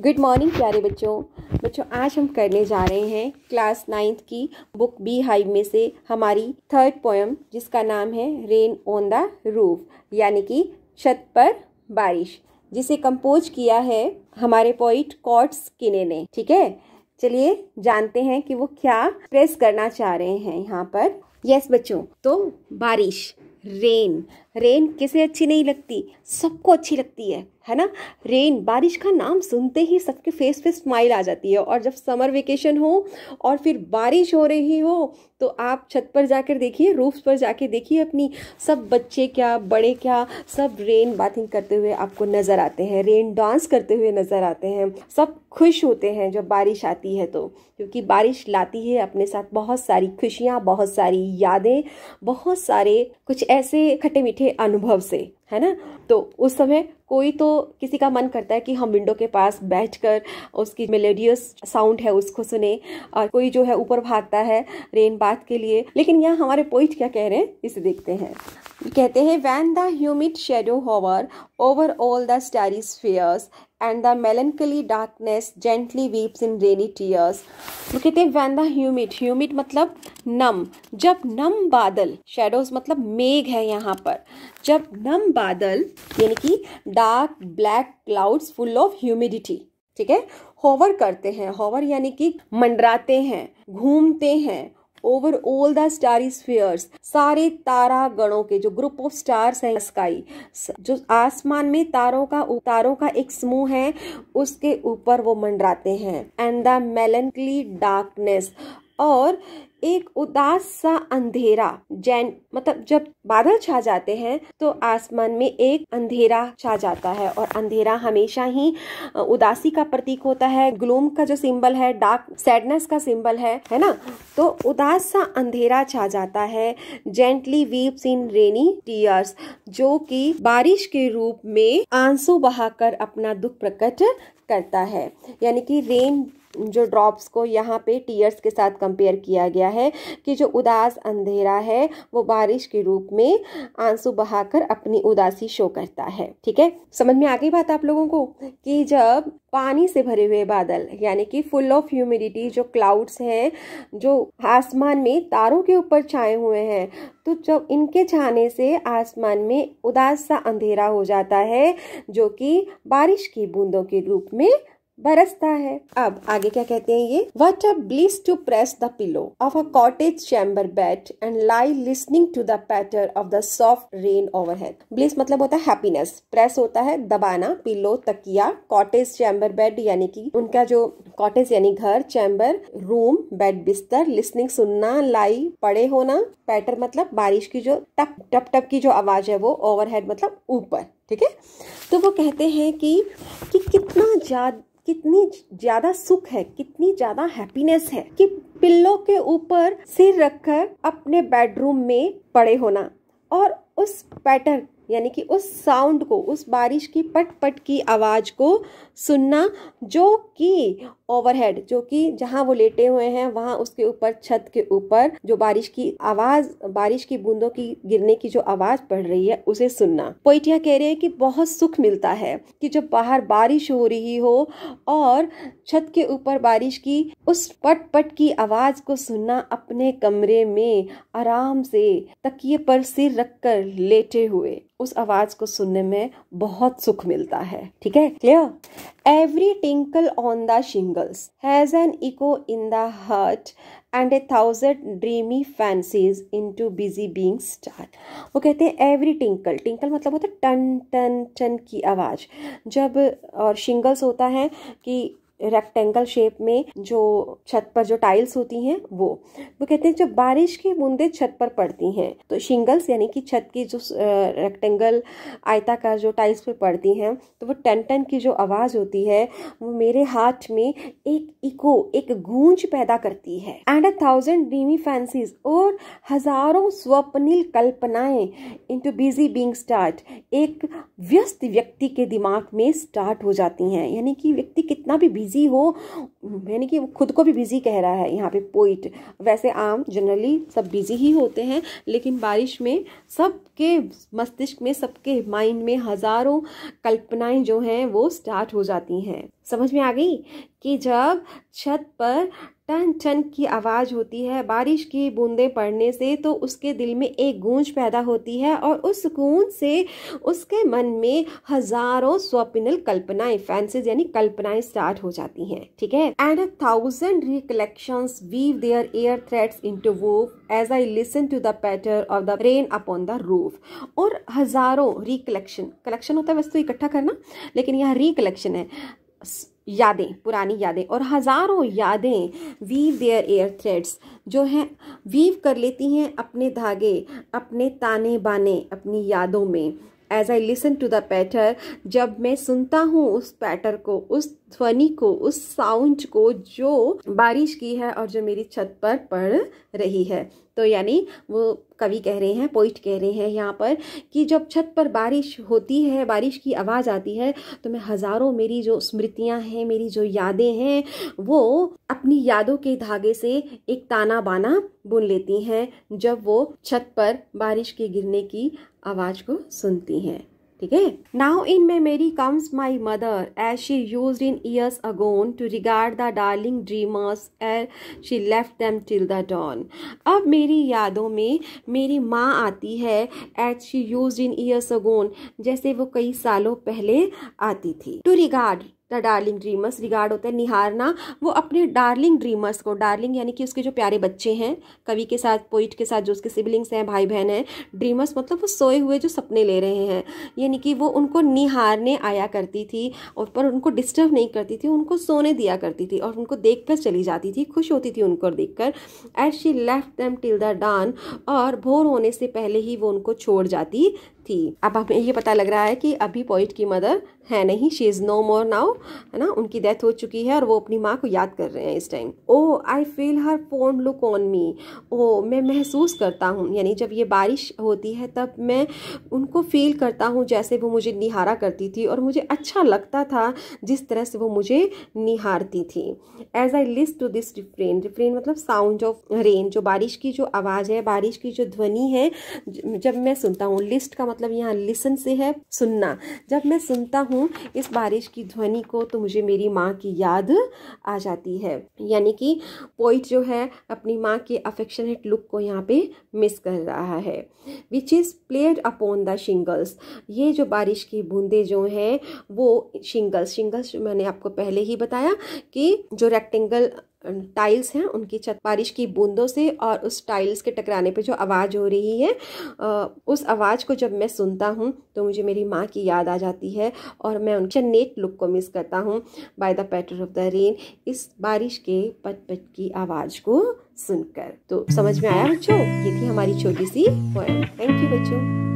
Good morning प्यारे बच्चों बच्चों आज हम करने जा रहे हैं क्लास नाइन्थ की बुक बी हाइव में से हमारी थर्ड पोएम जिसका नाम है रेन ऑन द रूफ यानी कि छत पर बारिश जिसे कंपोज किया है हमारे पोइट कॉट्स किने ने ठीक है चलिए जानते हैं कि वो क्या प्रेस करना चाह रहे हैं यहाँ पर यस yes, बच्चों तो बारिश रेन रेन किसे अच्छी नहीं लगती सबको अच्छी लगती है है ना रेन बारिश का नाम सुनते ही सबके फेस पे स्माइल आ जाती है और जब समर वेकेशन हो और फिर बारिश हो रही हो तो आप छत पर जाकर देखिए रूफ्स पर जाके देखिए अपनी सब बच्चे क्या बड़े क्या सब रेन बाथिंग करते हुए आपको नज़र आते हैं रेन डांस करते हुए नज़र आते हैं सब खुश होते हैं जब बारिश आती है तो क्योंकि बारिश लाती है अपने साथ बहुत सारी खुशियाँ बहुत सारी यादें बहुत सारे कुछ ऐसे खट्टे मीठे अनुभव से है ना तो उस समय कोई तो किसी का मन करता है कि हम विंडो के पास बैठकर उसकी मेलेडियस साउंड है उसको सुने और कोई जो है ऊपर भागता है रेन बात के लिए लेकिन यहाँ हमारे पोइट क्या कह रहे हैं इसे देखते हैं कहते हैं when the humid shadow hover over all the starry spheres and the melancholy darkness gently weeps in rainy tears वो कहते हैं वैन द ह्यूमिड ह्यूमिड मतलब नम जब नम बादल शेडोज मतलब मेघ है यहाँ पर जब नम बादल यानी कि dark black clouds full of humidity ठीक है होवर करते हैं होवर यानी कि मंडराते हैं घूमते हैं over all the starry spheres सारे तारा गणों के जो ग्रुप ऑफ स्टार्स हैं स्काई जो आसमान में तारों का तारों का एक समूह है उसके ऊपर वो मंडराते हैं एंड द मेलनकली डार्कनेस और एक उदास सा अंधेरा जैन मतलब जब बादल छा जाते हैं तो आसमान में एक अंधेरा छा जाता है और अंधेरा हमेशा ही उदासी का प्रतीक होता है ग्लूम का जो सिंबल है डार्क सैडनेस का सिंबल है है ना तो उदास सा अंधेरा छा जाता है gently weeps in rainy tears जो कि बारिश के रूप में आंसू बहाकर अपना दुख प्रकट करता है यानी कि रेन जो ड्रॉप्स को यहाँ पे टीयर्स के साथ कंपेयर किया गया है कि जो उदास अंधेरा है वो बारिश के रूप में आंसू बहाकर अपनी उदासी शो करता है ठीक है समझ में आ गई बात आप लोगों को कि जब पानी से भरे हुए बादल यानी कि फुल ऑफ ह्यूमिडिटी जो क्लाउड्स हैं जो आसमान में तारों के ऊपर छाए हुए हैं तो जब इनके छाने से आसमान में उदास सा अंधेरा हो जाता है जो कि बारिश की बूंदों के रूप में बरसता है अब आगे क्या कहते हैं ये what a bliss to press the pillow of a cottage chamber bed and lie listening to the patter of the soft rain over overhead bliss मतलब होता है हैप्पीनेस प्रेस होता है दबाना पिलो तकिया कॉटेज चैम्बर बेड यानी कि उनका जो कॉटेज यानी घर चैम्बर रूम बेड बिस्तर लिसनिंग सुनना लाई पड़े होना पैटर मतलब बारिश की जो टप टप टप की जो आवाज है वो ओवर मतलब ऊपर ठीक है तो वो कहते हैं कि कि कितना ज्यादा कितनी ज्यादा सुख है कितनी ज्यादा हैप्पीनेस है कि पिल्लों के ऊपर सिर रखकर अपने बेडरूम में पड़े होना और उस पैटर्न यानी कि उस साउंड को उस बारिश की पट पट की आवाज़ को सुनना जो कि ओवरहेड जो कि जहाँ वो लेटे हुए हैं वहाँ उसके ऊपर छत के ऊपर जो बारिश की आवाज़ बारिश की बूंदों की गिरने की जो आवाज़ पड़ रही है उसे सुनना पोइटिया कह रहे हैं कि बहुत सुख मिलता है कि जब बाहर बारिश हो रही हो और छत के ऊपर बारिश की उस पट पट की आवाज़ को सुनना अपने कमरे में आराम से तकिए पर सिर रखकर लेटे हुए उस आवाज को सुनने में बहुत सुख मिलता है ठीक है clear every tinkle on the shingles has an echo in the heart and a thousand dreamy fancies into busy being start वो कहते हैं एवरी टिंकल टिंकल मतलब होता है टन टन टन की आवाज़ जब और शिंगल्स होता है कि रेक्टेंगल शेप में जो छत पर जो टाइल्स होती हैं वो वो कहते हैं जब बारिश की बूंदे छत पर पड़ती हैं तो शिंगल्स यानी कि छत की जो रेक्टेंगल आयताकार जो टाइल्स पे पड़ती हैं तो वो टन टन की जो आवाज़ होती है वो मेरे हाथ में एक इको एक गूंज पैदा करती है and a thousand dreamy fancies और हजारों स्वप्निल कल्पनाएं into busy being start एक व्यस्त व्यक्ति के दिमाग में स्टार्ट हो जाती हैं यानी कि व्यक्ति कितना भी बिजी बिजी हो यानी कि खुद को भी बिज़ी कह रहा है यहाँ पे पोइट वैसे आम जनरली सब बिज़ी ही होते हैं लेकिन बारिश में सबके मस्तिष्क में सबके माइंड में हज़ारों कल्पनाएं जो हैं वो स्टार्ट हो जाती हैं समझ में आ गई कि जब छत पर टन टन की आवाज़ होती है बारिश की बूंदें पड़ने से तो उसके दिल में एक गूंज पैदा होती है और उस गूंज से उसके मन में हजारों स्वप्निल कल्पनाएं फैंसेज यानी कल्पनाएं स्टार्ट हो जाती हैं ठीक है and a thousand recollections weave their air threads into woof as I listen to the patter of the rain upon the roof. और हजारों recollection collection होता है वैसे तो इकट्ठा करना लेकिन यहाँ रिकलेक्शन है यादें पुरानी यादें और हज़ारों यादें वीव देयर एयर थ्रेड्स जो हैं वीव कर लेती हैं अपने धागे अपने ताने बाने अपनी यादों में as I listen to the patter जब मैं सुनता हूँ उस पैटर को उस ध्वनि को उस साउंड को जो बारिश की है और जो मेरी छत पर पड़ रही है तो यानी वो कवि कह रहे हैं पोइट कह रहे हैं यहाँ पर कि जब छत पर बारिश होती है बारिश की आवाज़ आती है तो मैं हज़ारों मेरी जो स्मृतियाँ हैं मेरी जो यादें हैं वो अपनी यादों के धागे से एक ताना बाना बुन लेती हैं जब वो छत पर बारिश के गिरने की आवाज को सुनती हैं ठीक है now in memory comes my mother as she used in years agone to regard the darling dreamers as she left them till the dawn अब मेरी यादों में मेरी माँ आती है as she used in years agone जैसे वो कई सालों पहले आती थी to regard the darling dreamers regard होता है निहारना वो अपने डार्लिंग ड्रीमर्स को डार्लिंग यानी कि उसके जो प्यारे बच्चे हैं कवि के साथ पोइट के साथ जो उसके सिबलिंग्स हैं भाई बहन हैं ड्रीमर्स मतलब वो सोए हुए जो सपने ले रहे हैं यानी कि वो उनको निहारने आया करती थी और पर उनको डिस्टर्ब नहीं करती थी उनको सोने दिया करती थी और उनको देख चली जाती थी खुश होती थी उनको देख कर as she left them till the dawn और भोर होने से पहले ही वो उनको छोड़ जाती थी अब हमें ये पता लग रहा है कि अभी पॉइट की मदर है नहीं she is no more now है ना उनकी डेथ हो चुकी है और वो अपनी माँ को याद कर रहे हैं इस time O I feel her fond look on me O मैं महसूस करता हूँ यानी जब ये बारिश होती है तब मैं उनको फील करता हूँ जैसे वो मुझे निहारा करती थी और मुझे अच्छा लगता था जिस तरह से वो मुझे निहारती थी as I list to this refrain refrain मतलब साउंड ऑफ रेन जो बारिश की जो आवाज़ है बारिश की जो ध्वनि है जब मैं सुनता हूँ लिस्ट का मतलब मतलब यहाँ लिसन से है सुनना जब मैं सुनता हूँ इस बारिश की ध्वनि को तो मुझे मेरी माँ की याद आ जाती है यानी कि पोइट जो है अपनी माँ के अफेक्शनेट लुक को यहाँ पे मिस कर रहा है which is played upon the shingles ये जो बारिश की बूंदें जो हैं वो शिंगल्स शिंगल्स मैंने आपको पहले ही बताया कि जो रेक्टेंगल टाइल्स हैं उनकी छत बारिश की बूंदों से और उस टाइल्स के टकराने पे जो आवाज़ हो रही है उस आवाज़ को जब मैं सुनता हूँ तो मुझे मेरी माँ की याद आ जाती है और मैं उनके नेट लुक को मिस करता हूँ by the patter of the rain इस बारिश के पट पट की आवाज़ को सुनकर तो समझ में आया बच्चों ये थी हमारी छोटी सी पोएम थैंक यू बच्चों